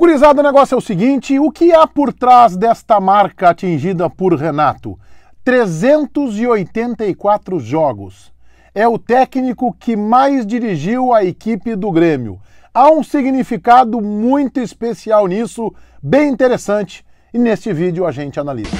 Curizado, o negócio é o seguinte: o que há por trás desta marca atingida por Renato? 384 jogos. É o técnico que mais dirigiu a equipe do Grêmio. Há um significado muito especial nisso, bem interessante, e neste vídeo a gente analisa.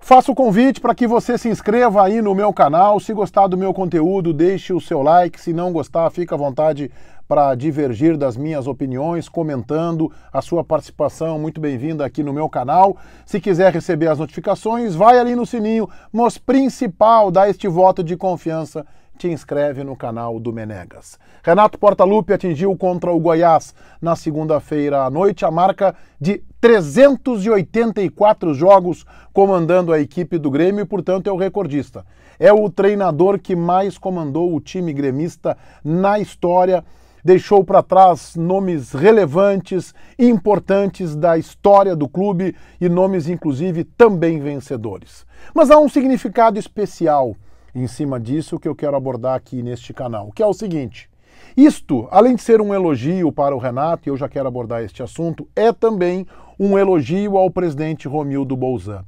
Faço o convite para que você se inscreva aí no meu canal. Se gostar do meu conteúdo, deixe o seu like. Se não gostar, fica à vontade para divergir das minhas opiniões, comentando a sua participação. Muito bem-vinda aqui no meu canal. Se quiser receber as notificações, vai ali no sininho, mas principal, dá este voto de confiança te inscreve no canal do Menegas. Renato Portaluppi atingiu contra o Goiás na segunda-feira à noite a marca de 384 jogos comandando a equipe do Grêmio e, portanto, é o recordista. É o treinador que mais comandou o time gremista na história deixou para trás nomes relevantes, importantes da história do clube e nomes, inclusive, também vencedores. Mas há um significado especial em cima disso que eu quero abordar aqui neste canal, que é o seguinte. Isto, além de ser um elogio para o Renato, e eu já quero abordar este assunto, é também um elogio ao presidente Romildo Bolzan.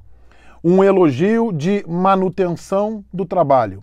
Um elogio de manutenção do trabalho.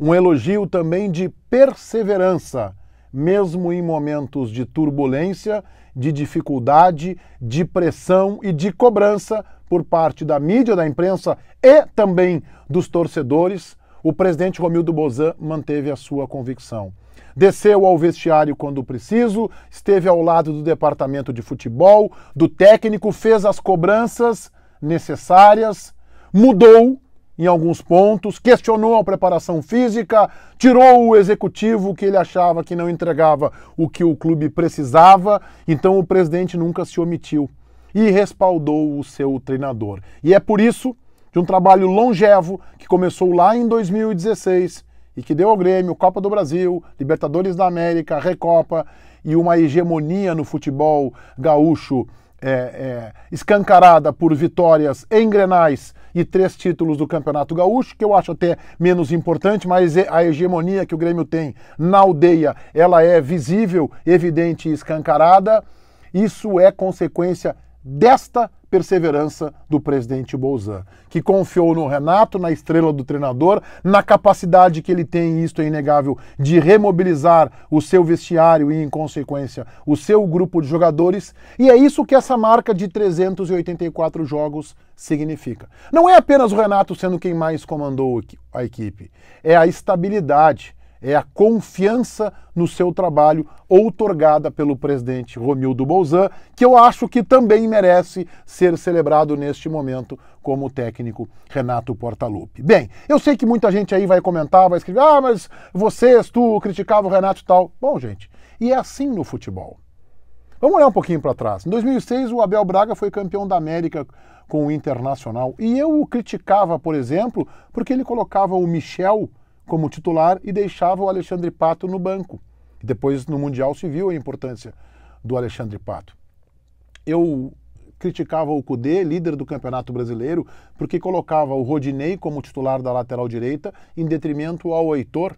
Um elogio também de perseverança mesmo em momentos de turbulência, de dificuldade, de pressão e de cobrança por parte da mídia, da imprensa e também dos torcedores, o presidente Romildo Bozan manteve a sua convicção. Desceu ao vestiário quando preciso, esteve ao lado do departamento de futebol, do técnico, fez as cobranças necessárias, mudou em alguns pontos, questionou a preparação física, tirou o executivo que ele achava que não entregava o que o clube precisava, então o presidente nunca se omitiu e respaldou o seu treinador. E é por isso de um trabalho longevo que começou lá em 2016 e que deu ao Grêmio Copa do Brasil, Libertadores da América, Recopa e uma hegemonia no futebol gaúcho é, é, escancarada por vitórias em Grenais e três títulos do Campeonato Gaúcho, que eu acho até menos importante, mas a hegemonia que o Grêmio tem na aldeia, ela é visível, evidente e escancarada. Isso é consequência desta perseverança do presidente Bolzan, que confiou no Renato, na estrela do treinador, na capacidade que ele tem, isto é inegável, de remobilizar o seu vestiário e, em consequência, o seu grupo de jogadores, e é isso que essa marca de 384 jogos significa. Não é apenas o Renato sendo quem mais comandou a equipe, é a estabilidade, é a confiança no seu trabalho outorgada pelo presidente Romildo Bolzan, que eu acho que também merece ser celebrado neste momento como técnico Renato Portaluppi. Bem, eu sei que muita gente aí vai comentar, vai escrever: "Ah, mas vocês tu criticava o Renato e tal". Bom, gente, e é assim no futebol. Vamos olhar um pouquinho para trás. Em 2006, o Abel Braga foi campeão da América com o Internacional, e eu o criticava, por exemplo, porque ele colocava o Michel como titular e deixava o Alexandre Pato no banco. Depois, no Mundial, se viu a importância do Alexandre Pato. Eu criticava o Cudê, líder do Campeonato Brasileiro, porque colocava o Rodinei como titular da lateral direita, em detrimento ao Heitor,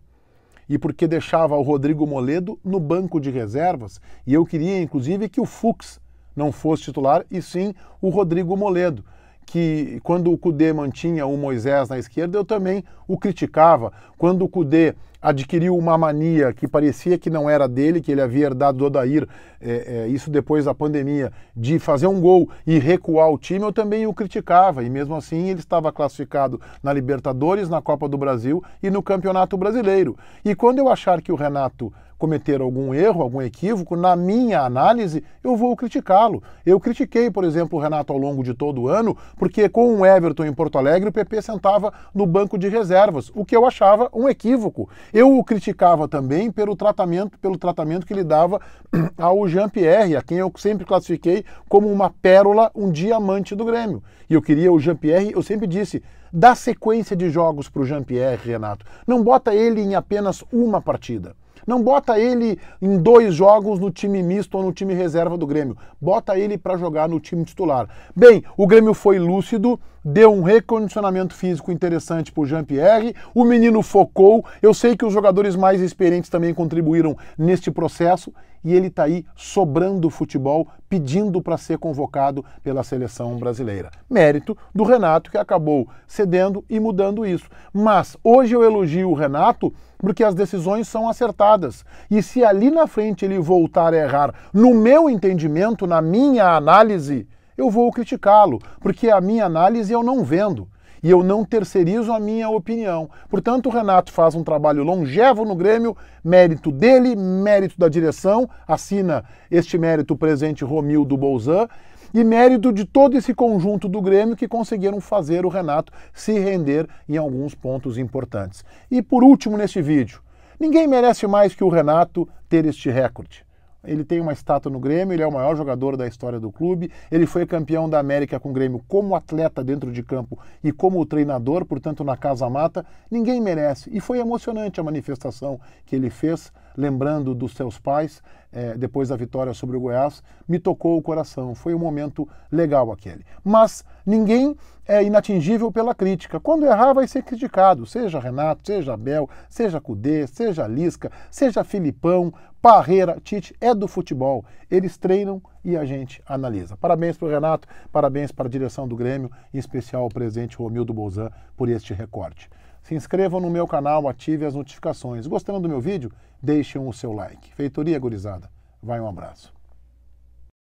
e porque deixava o Rodrigo Moledo no banco de reservas. E eu queria, inclusive, que o Fux não fosse titular, e sim o Rodrigo Moledo que quando o Cudê mantinha o Moisés na esquerda, eu também o criticava. Quando o Cudê adquiriu uma mania que parecia que não era dele, que ele havia herdado do Odair, é, é, isso depois da pandemia, de fazer um gol e recuar o time, eu também o criticava. E mesmo assim ele estava classificado na Libertadores, na Copa do Brasil e no Campeonato Brasileiro. E quando eu achar que o Renato cometer algum erro, algum equívoco, na minha análise, eu vou criticá-lo. Eu critiquei, por exemplo, o Renato ao longo de todo o ano, porque com o Everton em Porto Alegre, o PP sentava no banco de reservas, o que eu achava um equívoco. Eu o criticava também pelo tratamento, pelo tratamento que ele dava ao Jean-Pierre, a quem eu sempre classifiquei como uma pérola, um diamante do Grêmio. E eu queria o Jean-Pierre, eu sempre disse, dá sequência de jogos para o Jean-Pierre, Renato. Não bota ele em apenas uma partida. Não bota ele em dois jogos no time misto ou no time reserva do Grêmio. Bota ele para jogar no time titular. Bem, o Grêmio foi lúcido, deu um recondicionamento físico interessante para o Jean-Pierre, o menino focou. Eu sei que os jogadores mais experientes também contribuíram neste processo e ele está aí sobrando futebol, pedindo para ser convocado pela seleção brasileira. Mérito do Renato, que acabou cedendo e mudando isso. Mas hoje eu elogio o Renato porque as decisões são acertadas. E se ali na frente ele voltar a errar, no meu entendimento, na minha análise, eu vou criticá-lo, porque a minha análise eu não vendo e eu não terceirizo a minha opinião. Portanto, o Renato faz um trabalho longevo no Grêmio, mérito dele, mérito da direção, assina este mérito presente Romildo Bolzan, e mérito de todo esse conjunto do Grêmio que conseguiram fazer o Renato se render em alguns pontos importantes. E por último neste vídeo, ninguém merece mais que o Renato ter este recorde ele tem uma estátua no Grêmio, ele é o maior jogador da história do clube, ele foi campeão da América com o Grêmio como atleta dentro de campo e como treinador, portanto, na Casa Mata. Ninguém merece. E foi emocionante a manifestação que ele fez, lembrando dos seus pais, é, depois da vitória sobre o Goiás, me tocou o coração. Foi um momento legal aquele. Mas ninguém é inatingível pela crítica. Quando errar, vai ser criticado, seja Renato, seja Abel, seja Cudê, seja Lisca, seja Filipão, Parreira, Tite, é do futebol. Eles treinam e a gente analisa. Parabéns para o Renato, parabéns para a direção do Grêmio, em especial ao presidente Romildo Bolzan, por este recorte. Se inscrevam no meu canal, ative as notificações. Gostando do meu vídeo? Deixem o seu like. Feitoria Gurizada. Vai um abraço.